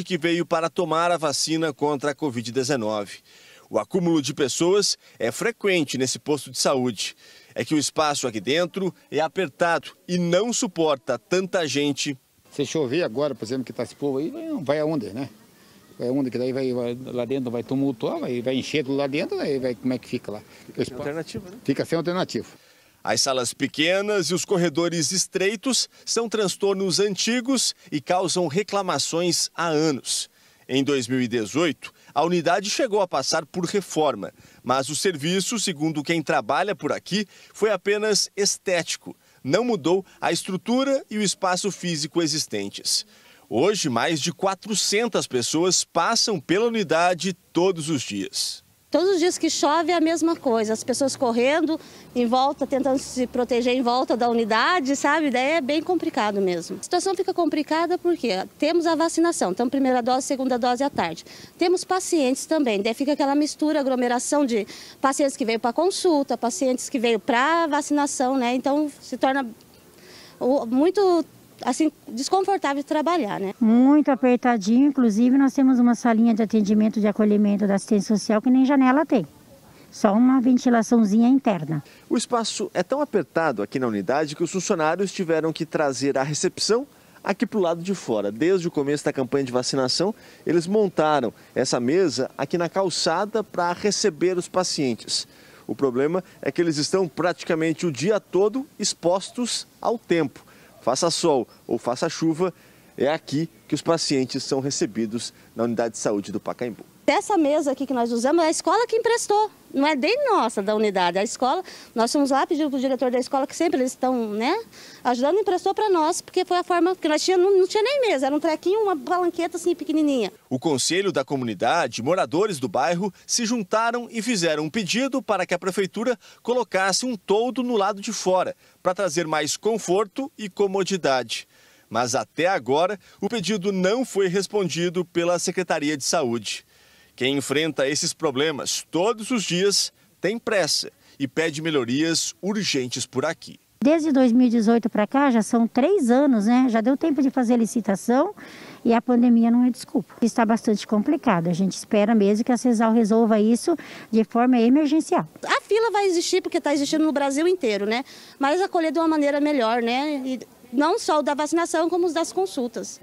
gente que veio para tomar a vacina contra a Covid-19. O acúmulo de pessoas é frequente nesse posto de saúde. É que o espaço aqui dentro é apertado e não suporta tanta gente. Se chover agora, por exemplo, que está esse povo aí, vai aonde, né? Vai aonde, que daí vai, vai lá dentro, vai tumultuar, vai, vai encher tudo lá dentro, daí vai, como é que fica lá? Fica sem alternativa, né? Fica sem alternativa. As salas pequenas e os corredores estreitos são transtornos antigos e causam reclamações há anos. Em 2018, a unidade chegou a passar por reforma, mas o serviço, segundo quem trabalha por aqui, foi apenas estético. Não mudou a estrutura e o espaço físico existentes. Hoje, mais de 400 pessoas passam pela unidade todos os dias. Todos os dias que chove é a mesma coisa, as pessoas correndo em volta, tentando se proteger em volta da unidade, sabe? Daí é bem complicado mesmo. A situação fica complicada porque temos a vacinação, então primeira dose, segunda dose à tarde. Temos pacientes também, daí fica aquela mistura, aglomeração de pacientes que veio para consulta, pacientes que veio para vacinação, né? Então se torna muito assim, desconfortável de trabalhar, né? Muito apertadinho, inclusive nós temos uma salinha de atendimento de acolhimento da assistência social que nem janela tem. Só uma ventilaçãozinha interna. O espaço é tão apertado aqui na unidade que os funcionários tiveram que trazer a recepção aqui para o lado de fora. Desde o começo da campanha de vacinação, eles montaram essa mesa aqui na calçada para receber os pacientes. O problema é que eles estão praticamente o dia todo expostos ao tempo faça sol ou faça chuva, é aqui que os pacientes são recebidos na unidade de saúde do Pacaembu. Essa mesa aqui que nós usamos é a escola que emprestou não é nem nossa da unidade, a escola, nós fomos lá pedindo para o diretor da escola, que sempre eles estão, né, ajudando, emprestou para nós, porque foi a forma que nós tínhamos, não, não tinha nem mesa, era um trequinho, uma palanqueta assim pequenininha. O conselho da comunidade, moradores do bairro, se juntaram e fizeram um pedido para que a prefeitura colocasse um toldo no lado de fora, para trazer mais conforto e comodidade. Mas até agora, o pedido não foi respondido pela Secretaria de Saúde. Quem enfrenta esses problemas todos os dias tem pressa e pede melhorias urgentes por aqui. Desde 2018 para cá, já são três anos, né? Já deu tempo de fazer licitação e a pandemia não é desculpa. Está bastante complicado. A gente espera mesmo que a CESAL resolva isso de forma emergencial. A fila vai existir porque está existindo no Brasil inteiro, né? Mas acolher de uma maneira melhor, né? E não só o da vacinação, como os das consultas.